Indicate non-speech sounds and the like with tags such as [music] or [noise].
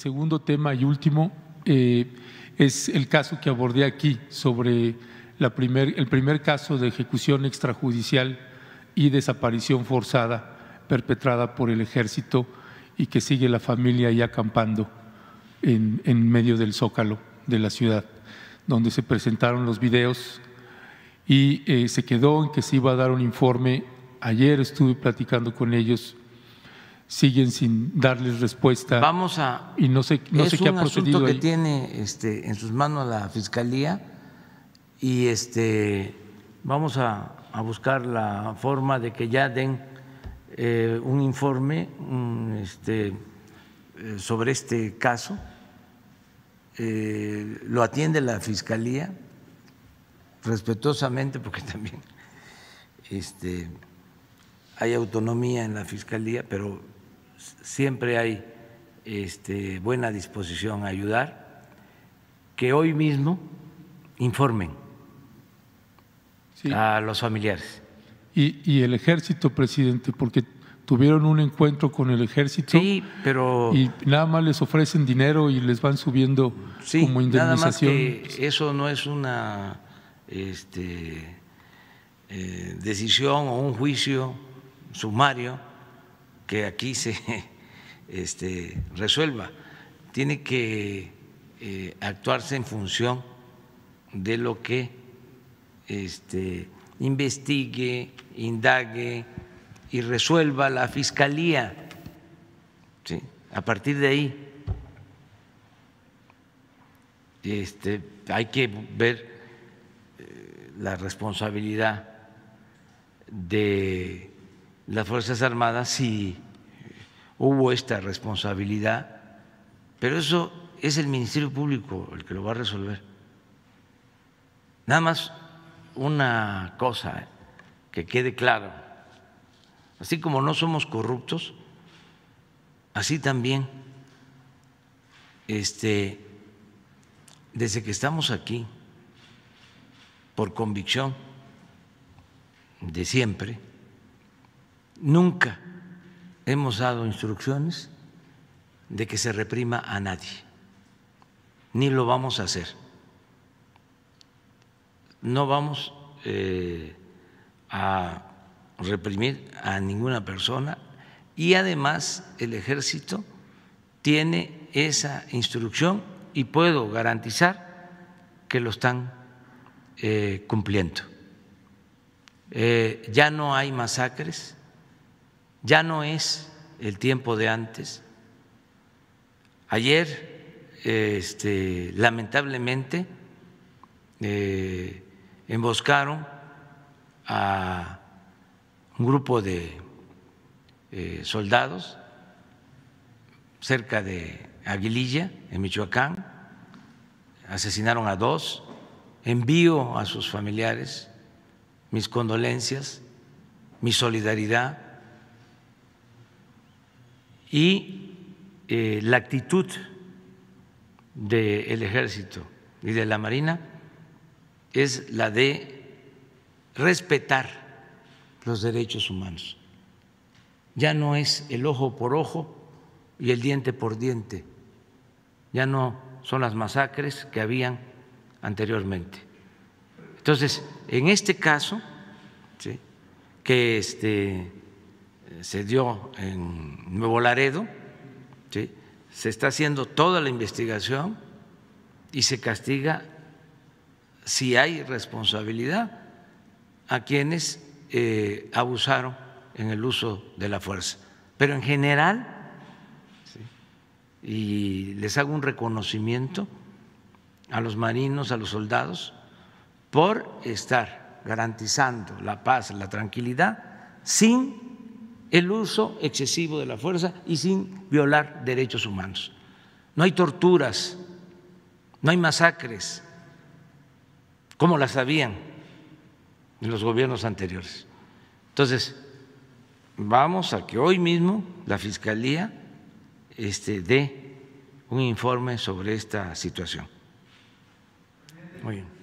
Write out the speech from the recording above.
segundo tema y último eh, es el caso que abordé aquí sobre el primer caso de ejecución extrajudicial y desaparición forzada perpetrada por el ejército y que sigue la familia ahí acampando en, medio del zócalo de la ciudad, donde se presentaron los videos y eh, se quedó en que se iba a dar un informe. Ayer estuve platicando con ellos siguen sin darles respuesta. Vamos a y no sé no sé qué ha procedido asunto que tiene este en sus manos la fiscalía y este vamos a, buscar la forma de que ya den eh, un informe este, eh, sobre este caso. Eh, lo atiende la fiscalía respetuosamente porque [laughs] también este, hay autonomía en la fiscalía, pero siempre hay este, buena disposición a ayudar, que hoy mismo informen a los familiares. Y, el ejército, presidente, porque tuvieron un encuentro con el ejército. pero. Y nada más les ofrecen dinero y les van subiendo como indemnización. eso no es una este, eh, decisión o un juicio sumario que aquí se este, resuelva. Tiene que eh, actuarse en función de lo que este, investigue, indague y resuelva la Fiscalía. A partir de ahí este, hay que ver eh, la responsabilidad de las Fuerzas Armadas sí hubo esta responsabilidad, pero eso es el Ministerio Público el que lo va a resolver. Nada más una cosa eh, que quede claro, así como no somos corruptos, así también, este, desde que estamos aquí, por convicción de siempre, Nunca hemos dado instrucciones de que se reprima a nadie, ni lo vamos a hacer. No vamos eh, a reprimir a ninguna persona y además el ejército tiene esa instrucción y puedo garantizar que lo están eh, cumpliendo. Eh, ya no hay masacres ya no es el tiempo de antes. Ayer, este, lamentablemente, eh, emboscaron a un grupo de eh, soldados cerca de Aguililla, en Michoacán, asesinaron a dos, envío a sus familiares mis condolencias, mi solidaridad y eh, la actitud del ejército y de la marina es la de respetar los derechos humanos. Ya no es el ojo por ojo y el diente por diente, ya no son las masacres que habían anteriormente. Entonces, en este caso, que este, eh, se dio en Nuevo Laredo, se está haciendo toda la investigación y se castiga si hay responsabilidad a quienes eh, abusaron en el uso de la fuerza. Pero en general, y les hago un reconocimiento a los marinos, a los soldados, por estar garantizando la paz, la tranquilidad, sin el uso excesivo de la fuerza y sin violar derechos humanos. No hay torturas, no hay masacres, como las habían en los gobiernos anteriores. Entonces, vamos a que hoy mismo la Fiscalía este, dé un informe sobre esta situación. Muy bien.